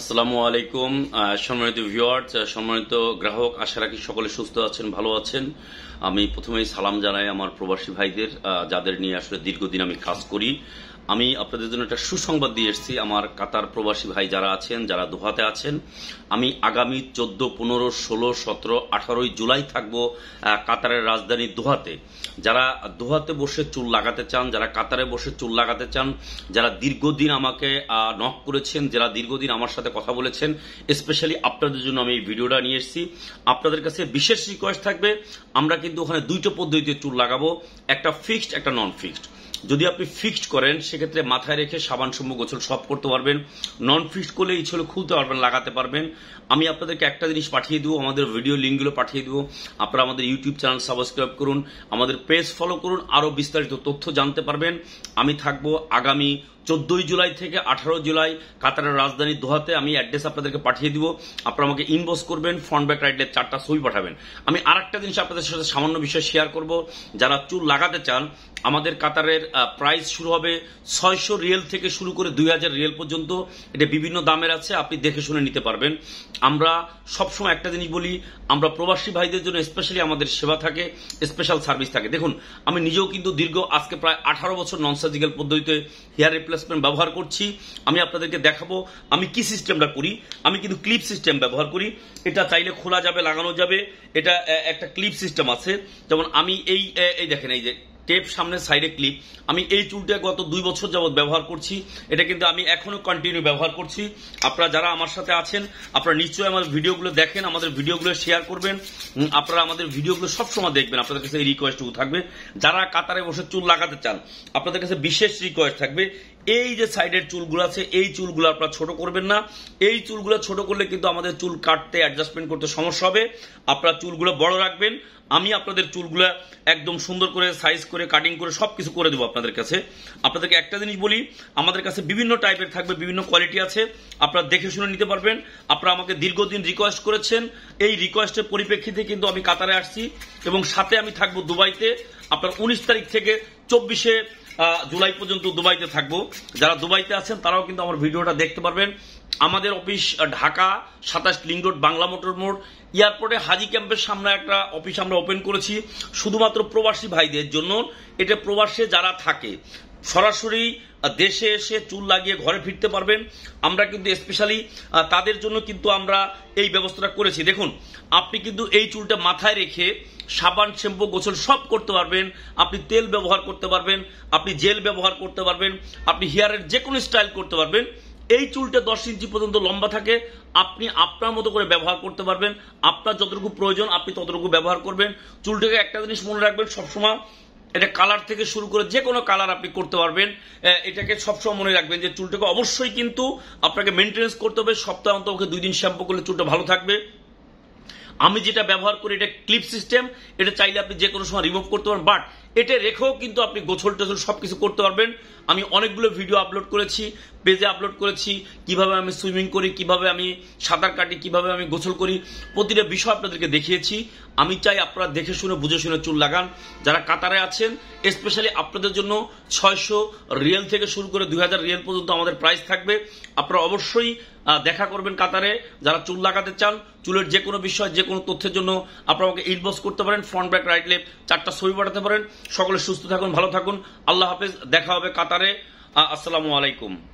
আসসালামু আলাইকুম সম্মানিত ভিওয়ার্স সম্মানিত গ্রাহক আশা রাখি সকলে সুস্থ আছেন ভালো আছেন আমি প্রথমেই সালাম জানাই আমার প্রবাসী ভাইদের যাদের নিয়ে আসলে দীর্ঘদিন আমি কাজ করি আমি আপনাদের জন্য একটা সুসংবাদ দিয়ে এসেছি আমার কাতার প্রবাসী ভাই যারা আছেন যারা দোহাতে আছেন আমি আগামী চোদ্দ পনেরো ষোলো সতেরো আঠারোই জুলাই থাকব কাতারের রাজধানী দোহাতে যারা দোহাতে বসে চুল লাগাতে চান যারা কাতারে বসে চুল লাগাতে চান যারা দীর্ঘদিন আমাকে নক করেছেন যারা দীর্ঘদিন আমার সাথে কথা বলেছেন স্পেশালি আপনাদের জন্য আমি এই ভিডিওটা নিয়ে এসেছি আপনাদের কাছে বিশেষ রিকোয়েস্ট থাকবে আমরা কিন্তু ওখানে দুইটা পদ্ধতিতে চুল লাগাবো একটা ফিক্সড একটা নন ফিক্সড যদি আপনি ফিক্সড করেন সেক্ষেত্রে মাথায় রেখে সাবান সমূহ গোছল সব করতে পারবেন নন ফিক্সড করলে এই ছলে খুলতে পারবেন লাগাতে পারবেন আমি আপনাদেরকে একটা জিনিস পাঠিয়ে দেবো আমাদের ভিডিও লিঙ্কগুলো পাঠিয়ে দেবো আপনারা আমাদের ইউটিউব চ্যানেল সাবস্ক্রাইব করুন আমাদের পেজ ফলো করুন আরও বিস্তারিত তথ্য জানতে পারবেন আমি থাকবো আগামী চোদ্দই জুলাই থেকে আঠারো জুলাই কাতারের রাজধানী দোহাতে আমি অ্যাড্রেস আপনাদেরকে পাঠিয়ে দিব আপনারা আমাকে ইনবক্স করবেন ফ্রন্ট ব্যাক রাইডের চারটা ছবি পাঠাবেন আমি আর একটা জিনিস আপনাদের সাথে সামান্য বিষয় শেয়ার করব যারা চুল লাগাতে চান আমাদের কাতারের প্রাইস শুরু হবে ছয়শো রিয়েল থেকে শুরু করে দুই হাজার রিয়েল পর্যন্ত এটা বিভিন্ন দামের আছে আপনি দেখে শুনে নিতে পারবেন আমরা সবসময় একটা জিনিস বলি আমরা প্রবাসী ভাইদের জন্য স্পেশালি আমাদের সেবা থাকে স্পেশাল সার্ভিস থাকে দেখুন আমি নিজেও কিন্তু দীর্ঘ আজকে প্রায় আঠারো বছর নন সার্জিক্যাল পদ্ধতিতে হেয়ার রিপ্লেসমেন্ট ব্যবহার করছি আমি আপনাদেরকে দেখাবো আমি কি সিস্টেমটা করি আমি কিন্তু ক্লিপ সিস্টেম ব্যবহার করি এটা চাইলে খোলা যাবে লাগানো যাবে এটা একটা ক্লিপ সিস্টেম আছে যেমন আমি এই এই দেখেন এই যে টেপ সামনে সাইডে ক্লিপ আমি এই চুলটা গত দুই বছর যাবৎ ব্যবহার করছি এটা কিন্তু আমি এখনও কন্টিনিউ ব্যবহার করছি আপনারা যারা আমার সাথে আছেন আপনারা নিশ্চয়ই আমার ভিডিওগুলো দেখেন আমাদের ভিডিওগুলো শেয়ার করবেন আপনারা আমাদের ভিডিওগুলো সবসময় দেখবেন আপনাদের কাছে এই রিকোয়েস্টটুকু থাকবে যারা কাতারে বসে চুল লাগাতে চান আপনাদের কাছে বিশেষ রিকোয়েস্ট থাকবে এই যে সাইডের চুলগুলো আছে এই চুলগুলো আপনারা ছোট করবেন না এই চুলগুলো ছোট করলে কিন্তু আমাদের চুল কাটতে অ্যাডজাস্টমেন্ট করতে সমস্যা হবে আপনারা চুলগুলো বড় রাখবেন আমি আপনাদের চুলগুলো একদম সুন্দর করে সাইজ করে কাটিং করে সব কিছু করে দেবো আপনাদের কাছে আপনাদেরকে একটা জিনিস বলি আমাদের কাছে বিভিন্ন টাইপের থাকবে বিভিন্ন কোয়ালিটি আছে আপনারা দেখে শুনে নিতে পারবেন আপনারা আমাকে দীর্ঘদিন রিকোয়েস্ট করেছেন এই রিকোয়েস্টের পরিপ্রেক্ষিতে কিন্তু আমি কাতারে আসছি এবং সাথে আমি থাকবো দুবাইতে আপনার উনিশ তারিখ থেকে চব্বিশে জুলাই পর্যন্ত দুবাইতে থাকবো যারা দুবাইতে আছেন তারাও কিন্তু আমার ভিডিওটা দেখতে পারবেন আমাদের অফিস ঢাকা সাতাশ লিং রোড বাংলা মোটর মোড় এয়ারপোর্টে হাজি ক্যাম্পের সামনে একটা অফিস আমরা ওপেন করেছি শুধুমাত্র প্রবাসী ভাইদের জন্য এটা প্রবাসে যারা থাকে সরাসরি দেশে এসে চুল লাগিয়ে ঘরে ফিরতে পারবেন আমরা কিন্তু স্পেশালি তাদের জন্য কিন্তু আমরা এই ব্যবস্থাটা করেছি দেখুন আপনি কিন্তু এই চুলটা মাথায় রেখে সাবান শ্যাম্পু গোসল সব করতে পারবেন আপনি তেল ব্যবহার করতে পারবেন আপনি জেল ব্যবহার করতে পারবেন আপনি হেয়ারের যে কোনো স্টাইল করতে পারবেন এই চুলটা দশ ইঞ্চি পর্যন্ত লম্বা থাকে আপনি আপনার মতো করে ব্যবহার করতে পারবেন আপনার যতটুকু প্রয়োজন আপনি ততটুকু ব্যবহার করবেন চুলটাকে একটা জিনিস মনে রাখবেন সবসময় এটা কালার থেকে শুরু করে যে কোনো কালার আপনি করতে পারবেন এটাকে সবসময় মনে রাখবেন যে চুলটাকে অবশ্যই কিন্তু আপনাকে মেনটেন্স করতে হবে সপ্তাহ অন্ত দুই দিন শ্যাম্পু করলে চুলটা ভালো থাকবে আমি যেটা ব্যবহার করি এটা ক্লিপ সিস্টেম এটা চাইলে আপনি যে কোনো সময় রিমুভ করতে পারেন বাট এটা রেখেও কিন্তু আপনি গোছল টোছল সব কিছু করতে পারবেন আমি অনেকগুলো ভিডিও আপলোড করেছি পেজে আপলোড করেছি কিভাবে আমি সুইমিং করি কিভাবে আমি সাঁতার কাটি কিভাবে আমি গোছল করি প্রতিটা বিষয় আপনাদেরকে দেখিয়েছি আমি চাই আপনারা দেখে শুনে বুঝে শুনে চুল লাগান যারা কাতারে আছেন স্পেশালি আপনাদের জন্য ছয়শো রিয়েল থেকে শুরু করে দুই হাজার রিয়েল পর্যন্ত আমাদের প্রাইস থাকবে আপনারা অবশ্যই দেখা করবেন কাতারে যারা চুল লাগাতে চান চুলের যে কোনো বিষয় যে কোনো তথ্যের জন্য আপনারা আমাকে ইনবক্স করতে পারেন ফ্রন্ট ব্যাক রাইট লেফট চারটা ছবি পাঠাতে পারেন সকলে সুস্থ থাকুন ভালো থাকুন আল্লাহ হাফেজ দেখা হবে কাতারে আসসালামু আলাইকুম